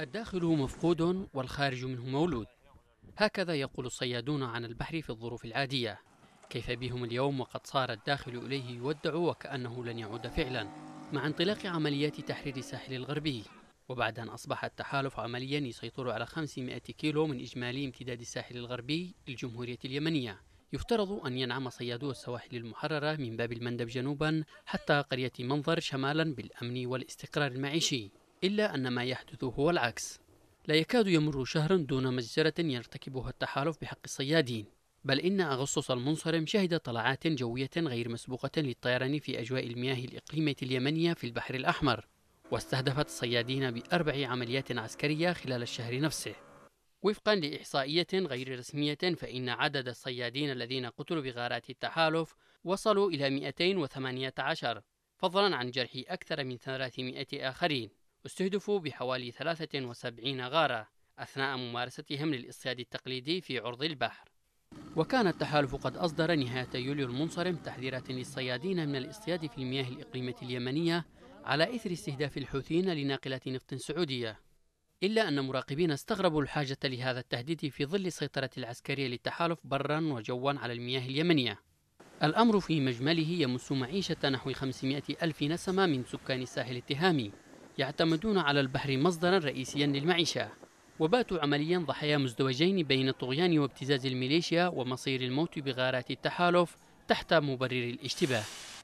الداخل مفقود والخارج منه مولود هكذا يقول الصيادون عن البحر في الظروف العادية كيف بهم اليوم وقد صار الداخل إليه يودع وكأنه لن يعود فعلا مع انطلاق عمليات تحرير الساحل الغربي وبعد أن أصبح التحالف عمليا يسيطر على 500 كيلو من إجمالي امتداد الساحل الغربي للجمهورية اليمنية يفترض أن ينعم صيادو السواحل المحررة من باب المندب جنوبا حتى قرية منظر شمالا بالأمن والاستقرار المعيشي إلا أن ما يحدث هو العكس لا يكاد يمر شهر دون مجزرة يرتكبها التحالف بحق الصيادين بل إن أغسطس المنصرم شهد طلعات جوية غير مسبوقة للطيران في أجواء المياه الإقليمية اليمنية في البحر الأحمر واستهدفت الصيادين بأربع عمليات عسكرية خلال الشهر نفسه وفقا لإحصائية غير رسمية فإن عدد الصيادين الذين قتلوا بغارات التحالف وصلوا إلى 218 فضلا عن جرح أكثر من 300 آخرين استهدفوا بحوالي 73 غارة أثناء ممارستهم للإصطياد التقليدي في عرض البحر وكان التحالف قد أصدر نهاية يوليو المنصرم تحذيرات للصيادين من الإصطياد في المياه الإقليمية اليمنية على إثر استهداف الحوثيين لناقلات نفط سعودية إلا أن مراقبين استغربوا الحاجة لهذا التهديد في ظل السيطرة العسكرية للتحالف برا وجوا على المياه اليمنية الأمر في مجمله يمس معيشة نحو 500 ألف نسمة من سكان الساحل التهامي يعتمدون على البحر مصدرا رئيسيا للمعيشة وباتوا عمليا ضحايا مزدوجين بين الطغيان وابتزاز الميليشيا ومصير الموت بغارات التحالف تحت مبرر الاشتباه